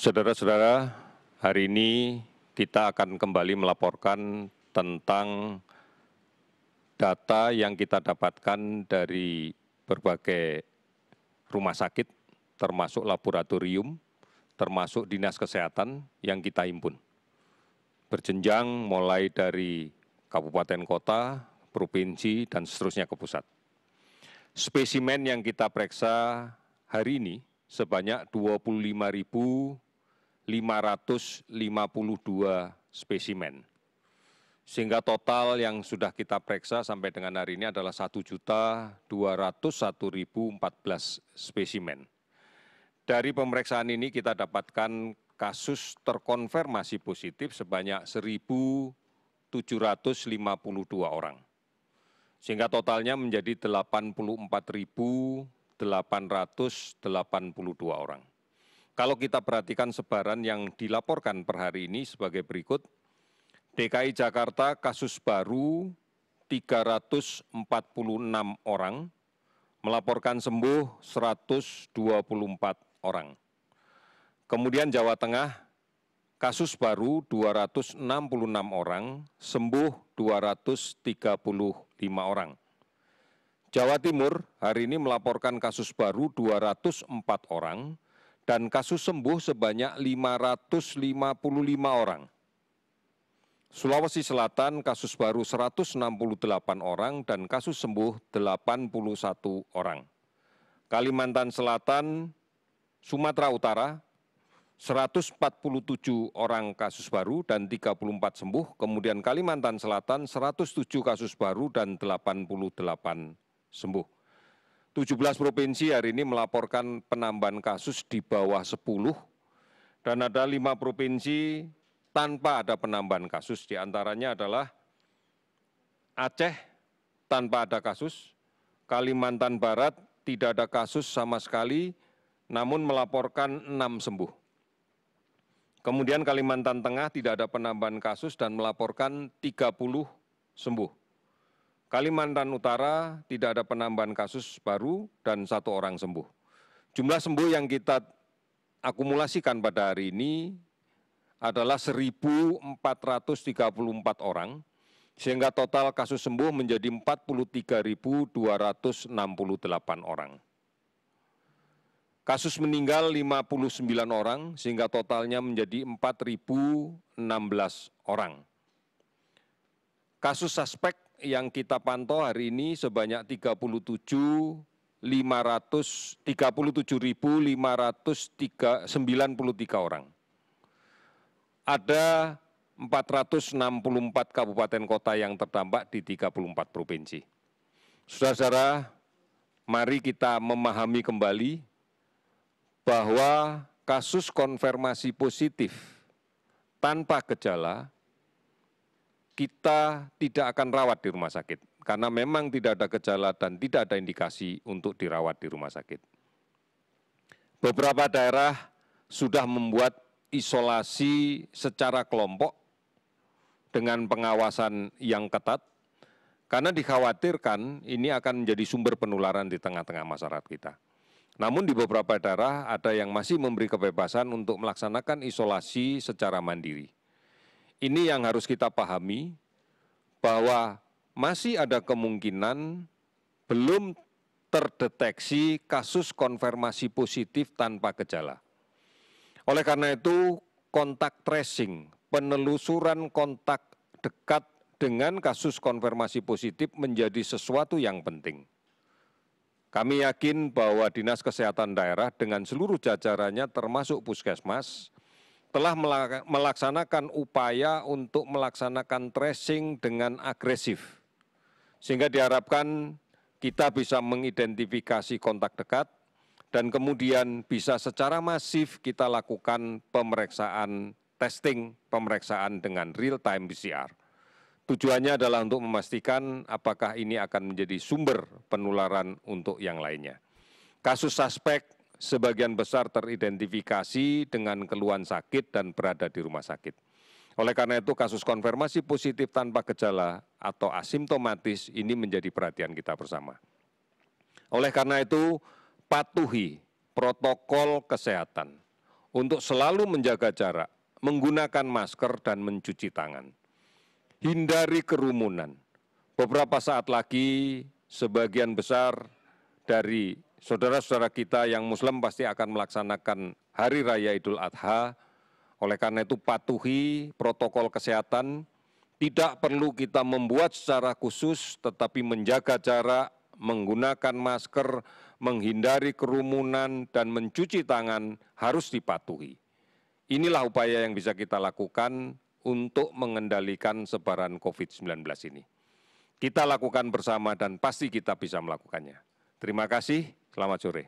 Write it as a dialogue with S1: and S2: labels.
S1: Saudara-saudara, hari ini kita akan kembali melaporkan tentang data yang kita dapatkan dari berbagai rumah sakit, termasuk laboratorium, termasuk dinas kesehatan yang kita impun. Berjenjang mulai dari kabupaten kota, provinsi, dan seterusnya ke pusat. Spesimen yang kita periksa hari ini sebanyak 25.000 lima ratus lima puluh dua spesimen. Sehingga total yang sudah kita periksa sampai dengan hari ini adalah 1.201.014 spesimen. Dari pemeriksaan ini kita dapatkan kasus terkonfirmasi positif sebanyak 1.752 orang. Sehingga totalnya menjadi 84.882 orang kalau kita perhatikan sebaran yang dilaporkan per hari ini sebagai berikut dki jakarta kasus baru 346 orang melaporkan sembuh 124 orang kemudian jawa tengah kasus baru 266 orang, sembuh 235 orang. Jawa Timur hari ini melaporkan kasus baru 204 orang, dan kasus sembuh sebanyak lima orang. Sulawesi Selatan kasus baru 168 orang dan kasus sembuh 81 orang. Kalimantan Selatan, Sumatera Utara 147 orang kasus baru dan 34 sembuh, kemudian Kalimantan Selatan 107 kasus baru dan 88 sembuh tujuh belas provinsi hari ini melaporkan penambahan kasus di bawah sepuluh dan ada lima provinsi tanpa ada penambahan kasus diantaranya adalah Aceh tanpa ada kasus, Kalimantan Barat tidak ada kasus sama sekali, namun melaporkan enam sembuh. Kemudian Kalimantan Tengah tidak ada penambahan kasus dan melaporkan 30 sembuh kalimantan utara tidak ada penambahan kasus baru dan satu orang sembuh jumlah sembuh yang kita akumulasikan pada hari ini adalah 1.434 orang sehingga total kasus sembuh menjadi 43.268 orang. Kasus meninggal 59 orang sehingga totalnya menjadi 4.016 orang. Kasus suspek yang kita pantau hari ini sebanyak 37.593 orang. Ada 464 kabupaten kota yang terdampak di 34 provinsi. Saudara-saudara, mari kita memahami kembali bahwa kasus konfirmasi positif tanpa gejala kita tidak akan rawat di rumah sakit karena memang tidak ada gejala dan tidak ada indikasi untuk dirawat di rumah sakit. Beberapa daerah sudah membuat isolasi secara kelompok dengan pengawasan yang ketat karena dikhawatirkan ini akan menjadi sumber penularan di tengah-tengah masyarakat kita. Namun di beberapa daerah ada yang masih memberi kebebasan untuk melaksanakan isolasi secara mandiri ini yang harus kita pahami bahwa masih ada kemungkinan belum terdeteksi kasus konfirmasi positif tanpa gejala. Oleh karena itu, kontak tracing, penelusuran kontak dekat dengan kasus konfirmasi positif menjadi sesuatu yang penting. Kami yakin bahwa Dinas Kesehatan Daerah dengan seluruh jajarannya termasuk puskesmas telah melaksanakan upaya untuk melaksanakan tracing dengan agresif. Sehingga diharapkan kita bisa mengidentifikasi kontak dekat dan kemudian bisa secara masif kita lakukan pemeriksaan testing, pemeriksaan dengan real-time PCR. Tujuannya adalah untuk memastikan apakah ini akan menjadi sumber penularan untuk yang lainnya. Kasus suspek sebagian besar teridentifikasi dengan keluhan sakit dan berada di rumah sakit. Oleh karena itu, kasus konfirmasi positif tanpa gejala atau asimptomatis ini menjadi perhatian kita bersama. Oleh karena itu, patuhi protokol kesehatan untuk selalu menjaga jarak, menggunakan masker, dan mencuci tangan. Hindari kerumunan. Beberapa saat lagi, sebagian besar dari saudara saudara kita yang muslim pasti akan melaksanakan hari raya idul adha oleh karena itu patuhi protokol kesehatan tidak perlu kita membuat secara khusus tetapi menjaga jarak menggunakan masker menghindari kerumunan dan mencuci tangan harus dipatuhi inilah upaya yang bisa kita lakukan untuk mengendalikan sebaran COVID-19 ini. Kita lakukan bersama dan pasti kita bisa melakukannya. Terima kasih selamat sore